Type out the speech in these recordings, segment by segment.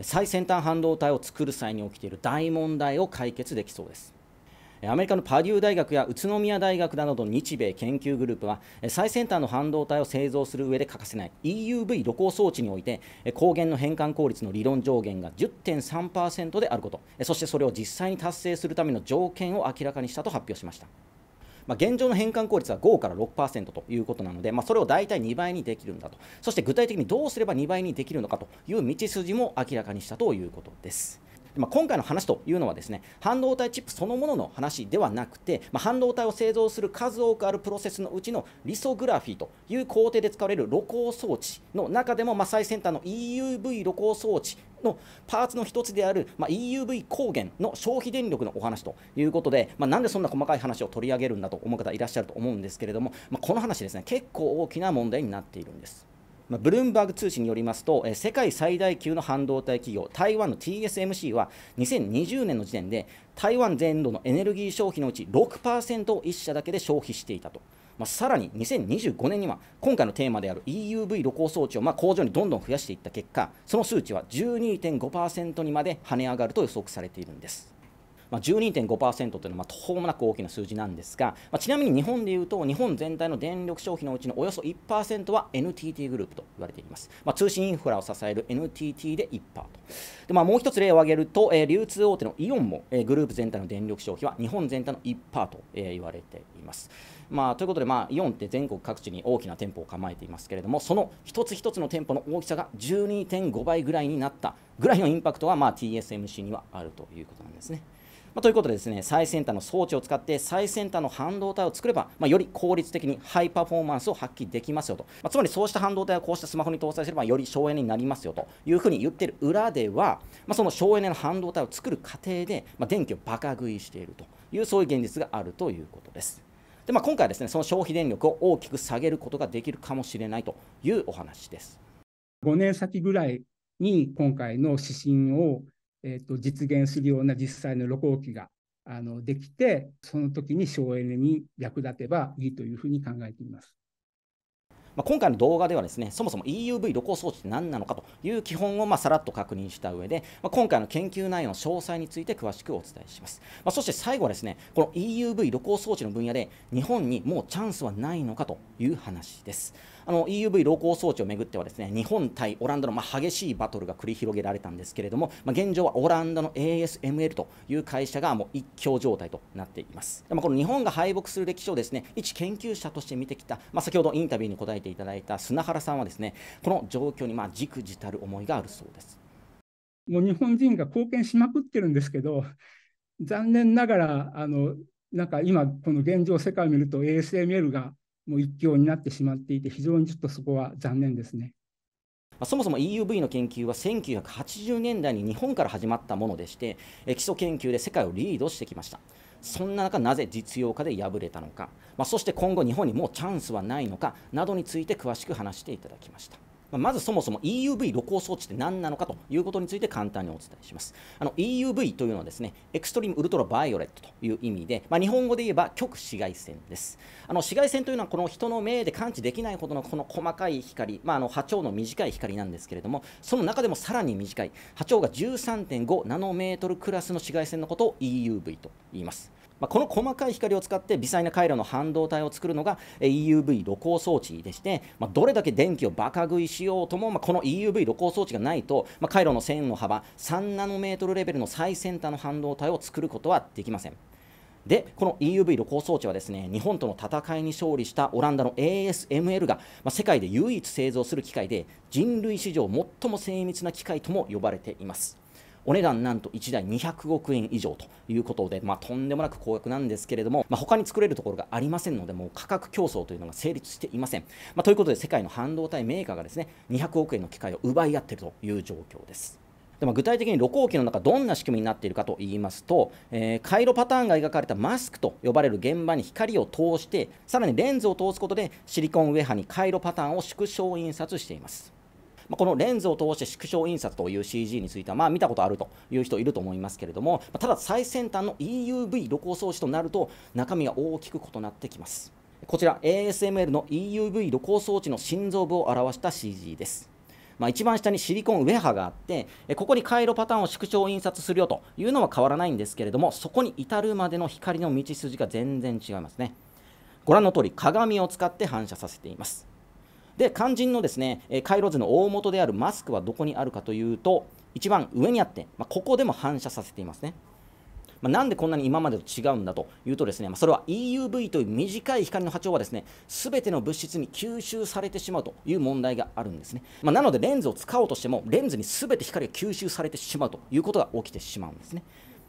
最先端半導体を作る際に起きている大問題を解決できそうですアメリカのパデュー大学や宇都宮大学などの日米研究グループは最先端の半導体を製造する上で欠かせない EUV 露光装置において光源の変換効率の理論上限が10.3%であることそしてそれを実際に達成するための条件を明らかにしたと発表しました。まあ、現状の変換効率は5から6%ということなので、まあ、それを大体2倍にできるんだと、そして具体的にどうすれば2倍にできるのかという道筋も明らかにしたということです。まあ、今回の話というのはですね半導体チップそのものの話ではなくて、まあ、半導体を製造する数多くあるプロセスのうちのリソグラフィーという工程で使われる露光装置の中でも、まあ、最先端の EUV 露光装置のパーツの1つである、まあ、EUV 光源の消費電力のお話ということで、まあ、なんでそんな細かい話を取り上げるんだと思う方いらっしゃると思うんですけれども、まあ、この話ですね結構大きな問題になっているんです。ブルームバーグ通信によりますと、世界最大級の半導体企業、台湾の TSMC は、2020年の時点で、台湾全土のエネルギー消費のうち6%を1社だけで消費していたと。まあ、さらに2025年には今回のテーマである EUV 露光装置をま工場にどんどん増やしていった結果その数値は12.5%にまで跳ね上がると予測されているんです。まあ、12.5%というのは、まあ、途方もなく大きな数字なんですが、まあ、ちなみに日本でいうと日本全体の電力消費のうちのおよそ1%は NTT グループと言われています、まあ、通信インフラを支える NTT で1%とで、まあ、もう一つ例を挙げると、えー、流通大手のイオンも、えー、グループ全体の電力消費は日本全体の1%と、えー、言われています、まあ、ということで、まあ、イオンって全国各地に大きな店舗を構えていますけれどもその一つ一つの店舗の大きさが12.5倍ぐらいになったぐらいのインパクトは、まあ、TSMC にはあるということなんですね。まあ、ということでですね最先端の装置を使って最先端の半導体を作れば、まあ、より効率的にハイパフォーマンスを発揮できますよと、まあ、つまりそうした半導体をこうしたスマホに搭載すればより省エネになりますよというふうに言ってる裏では、まその省エネの半導体を作る過程で、ま電気をバカ食いしているというそういう現実があるということです。でまあ、今回はですねその消費電力を大きく下げることができるかもしれないというお話です。5年先ぐらいに今回の指針をえーと、実現するような実際の露光機があのできて、その時に省エネに役立てばいいというふうに考えています。まあ、今回の動画ではですねそもそも EUV 露光装置って何なのかという基本をまさらっと確認した上で、まあ、今回の研究内容の詳細について詳しくお伝えします、まあ、そして最後はですねこの EUV 露光装置の分野で日本にもうチャンスはないのかという話ですあの EUV 露光装置をめぐってはですね日本対オランダのま激しいバトルが繰り広げられたんですけれども、ま現状はオランダの ASML という会社がもう一強状態となっています、まこの日本が敗北する歴史をですね一研究者として見てきた、ま先ほどインタビューに答えてていただいた砂原さんはですねこの状況にまあじくじたる思いがあるそうです。もう日本人が貢献しまくってるんですけど残念ながらあのなんか今この現状世界を見ると ASML がもう一強になってしまっていて非常にちょっとそこは残念ですね。そもそも EUV の研究は1980年代に日本から始まったものでして基礎研究で世界をリードしてきました。そんな中なぜ実用化で敗れたのか、まあ、そして今後日本にもうチャンスはないのかなどについて詳しく話していただきました。まずそもそも EUV 露光装置って何なのかということについて簡単にお伝えします。EUV というのはですね、エクストリームウルトラバイオレットという意味で、まあ、日本語で言えば極紫外線です。あの紫外線というのはこの人の目で感知できないほどのこの細かい光、まあ、あの波長の短い光なんですけれども、その中でもさらに短い波長が13.5ナノメートルクラスの紫外線のことを EUV と言います。まあ、この細かい光を使って微細な回路の半導体を作るのが EUV 露光装置でして、まあ、どれだけ電気をバカ食いしようとも、まあ、この EUV 露光装置がないと、まあ、回路の線の幅3ナノメートルレベルの最先端の半導体を作ることはできません。でこの EUV 露光装置はですね日本との戦いに勝利したオランダの ASML が、まあ、世界で唯一製造する機械で人類史上最も精密な機械とも呼ばれています。お値段なんと1台200億円以上ということで、まあ、とんでもなく高額なんですけれども、まあ、他に作れるところがありませんのでもう価格競争というのが成立していません、まあ、ということで世界の半導体メーカーがですね200億円の機械を奪い合っているという状況ですでも具体的に露光機の中どんな仕組みになっているかといいますと、えー、回路パターンが描かれたマスクと呼ばれる現場に光を通してさらにレンズを通すことでシリコンウェハに回路パターンを縮小印刷していますまあ、このレンズを通して縮小印刷という CG については、まあ、見たことあるという人いると思いますけれども、まただ最先端の EUV 露光装置となると中身が大きく異なってきます。こちら ASML の EUV 露光装置の心臓部を表した CG です。まあ、一番下にシリコンウェハがあってここに回路パターンを縮小印刷するよというのは変わらないんですけれどもそこに至るまでの光の道筋が全然違いますねご覧の通り鏡を使って反射させていますで肝心のですね、え回路図の大元であるマスクはどこにあるかというと一番上にあって、まあ、ここでも反射させていますね。まあ、なんでこんなに今までと違うんだというとですね、まあ、それは EUV という短い光の波長はですね全ての物質に吸収されてしまうという問題があるんですね、まあ、なのでレンズを使おうとしてもレンズに全て光が吸収されてしまうということが起きてしまうんですね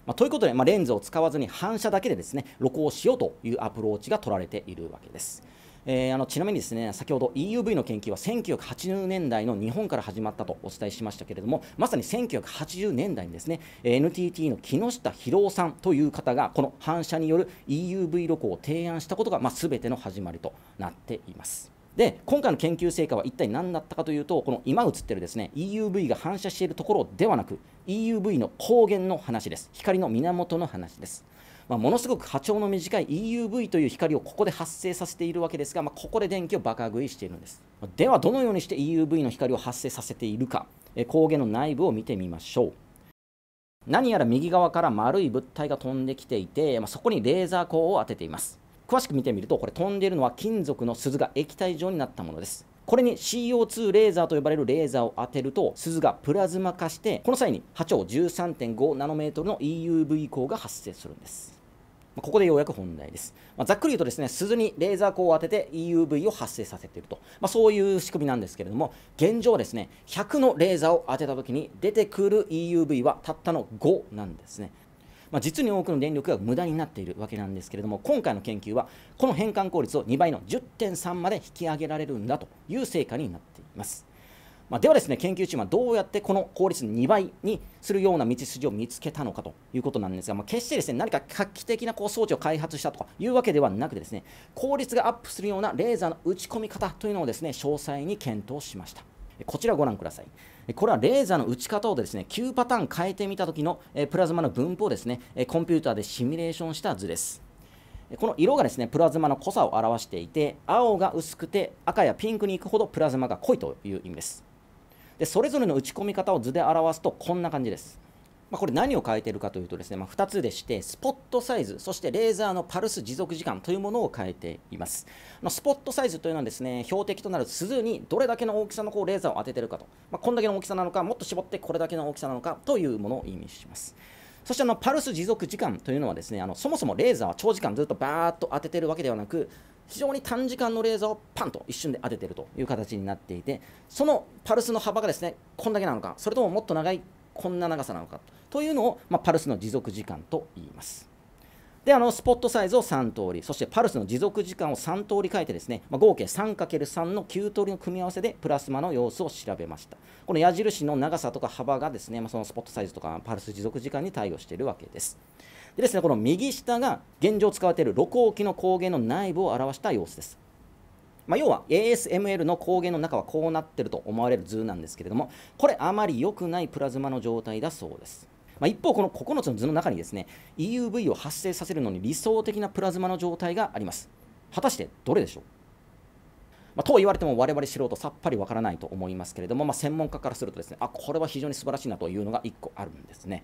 まということで、まレンズを使わずに反射だけでですね露光しようというアプローチが取られているわけです。えー、あのちなみにですね先ほど EUV の研究は1980年代の日本から始まったとお伝えしましたけれどもまさに1980年代にですね NTT の木下博夫さんという方がこの反射による EUV 露光を提案したことが、まあ、全ての始まりとなっています。で今回の研究成果は一体何だったかというとこの今映ってるですね EUV が反射しているところではなく EUV の光源の話です光の源の話ですまあ、ものすごく波長の短い EUV という光をここで発生させているわけですが、まあ、ここで電気を爆カ食いしているんですではどのようにして EUV の光を発生させているか光源の内部を見てみましょう何やら右側から丸い物体が飛んできていて、まあ、そこにレーザー光を当てています詳しく見てみるとこれ飛んでいるのは金属の鈴が液体状になったものですこれに CO2 レーザーと呼ばれるレーザーを当てると鈴がプラズマ化してこの際に波長13.5ナノメートルの EUV 光が発生するんですここでようやく本題です。まあ、ざっくり言うとですね、鈴にレーザー光を当てて EUV を発生させていると、まあ、そういう仕組みなんですけれども、現状はですね、100のレーザーを当てた時に出てくる EUV はたったの5なんですね。まあ、実に多くの電力が無駄になっているわけなんですけれども今回の研究はこの変換効率を2倍の10.3まで引き上げられるんだという成果になっています。まあ、ではですね研究チームはどうやってこの効率2倍にするような道筋を見つけたのかということなんですが、まあ、決してですね何か画期的なこう装置を開発したとかいうわけではなくてですね効率がアップするようなレーザーの打ち込み方というのをですね詳細に検討しました。こちらご覧くださいこれはレーザーの打ち方をですね9パターン変えてみた時のプラズマの分布をですねコンピューターでシミュレーションした図ですこの色がですねプラズマの濃さを表していて青が薄くて赤やピンクに行くほどプラズマが濃いという意味ですでそれぞれの打ち込み方を図で表すとこんな感じですまあ、これ何を変えているかというとですね、まあ、2つでしてスポットサイズそしてレーザーのパルス持続時間というものを変えていますスポットサイズというのはですね標的となる鈴にどれだけの大きさのこうレーザーを当ててるかと、まあ、こんだけの大きさなのかもっと絞ってこれだけの大きさなのかというものを意味しますそしてあのパルス持続時間というのはですねあのそもそもレーザーは長時間ずっとバーッと当ててるわけではなく非常に短時間のレーザーをパンと一瞬で当ててるという形になっていてそのパルスの幅がですねこんだけなのかそれとももっと長いこんな長さなのかというのを、まあ、パルスの持続時間と言います。であのスポットサイズを3通りそしてパルスの持続時間を3通り変えてですね、まあ、合計 3×3 の9通りの組み合わせでプラスマの様子を調べましたこの矢印の長さとか幅がですね、まあ、そのスポットサイズとかパルス持続時間に対応しているわけですでですねこの右下が現状使われている露光器の光源の内部を表した様子ですまあ、要は ASML の光源の中はこうなってると思われる図なんですけれどもこれあまり良くないプラズマの状態だそうです。まあ、一方、この9つの図の中にですね EUV を発生させるのに理想的なプラズマの状態があります。果たしてどれでしょうまあ、と言われても我々素人さっぱりわからないと思いますけれども、まあ、専門家からするとですねあこれは非常に素晴らしいなというのが1個あるんですね。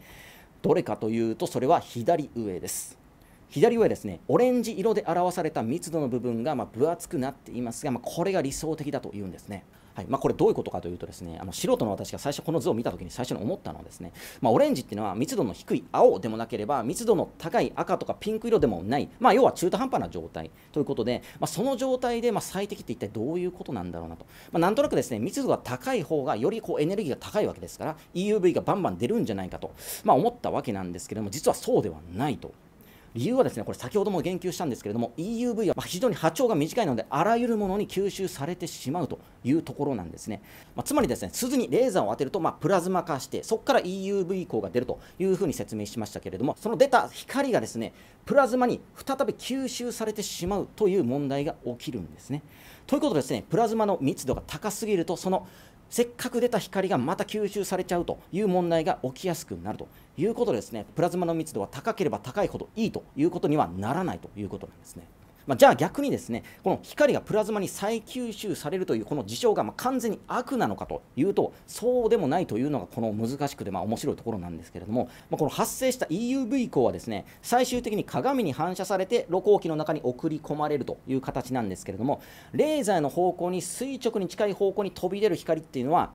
どれかというとそれは左上です。左上ですねオレンジ色で表された密度の部分がま分厚くなっていますが、まあ、これが理想的だというんですね。はいまあ、これどういうことかというとですねあの素人の私が最初この図を見た時に最初に思ったのはですね、まあ、オレンジっていうのは密度の低い青でもなければ密度の高い赤とかピンク色でもない、まあ、要は中途半端な状態ということで、まその状態でま最適って一体どういうことなんだろうなと、まなんとなくですね密度が高い方がよりこうエネルギーが高いわけですから EUV がバンバン出るんじゃないかと、ま思ったわけなんですけれども実はそうではないと理由はですねこれ先ほども言及したんですけれども EUV は非常に波長が短いのであらゆるものに吸収されてしまうというところなんですね、まあ、つまりですね鈴にレーザーを当てると、まあ、プラズマ化してそこから EUV 光が出るというふうに説明しましたけれどもその出た光がですねプラズマに再び吸収されてしまうという問題が起きるんですねということでですねプラズマの密度が高すぎるとそのせっかく出た光がまた吸収されちゃうという問題が起きやすくなるということですねプラズマの密度は高ければ高いほどいいということにはならないということなんですね。まあ、じゃあ逆にですねこの光がプラズマに再吸収されるというこの事象がま完全に悪なのかというとそうでもないというのがこの難しくてまあ面白いところなんですけれども、まあ、この発生した EUV 以降はですね最終的に鏡に反射されて露光器の中に送り込まれるという形なんですけれどもレーザーの方向に垂直に近い方向に飛び出る光っていうのは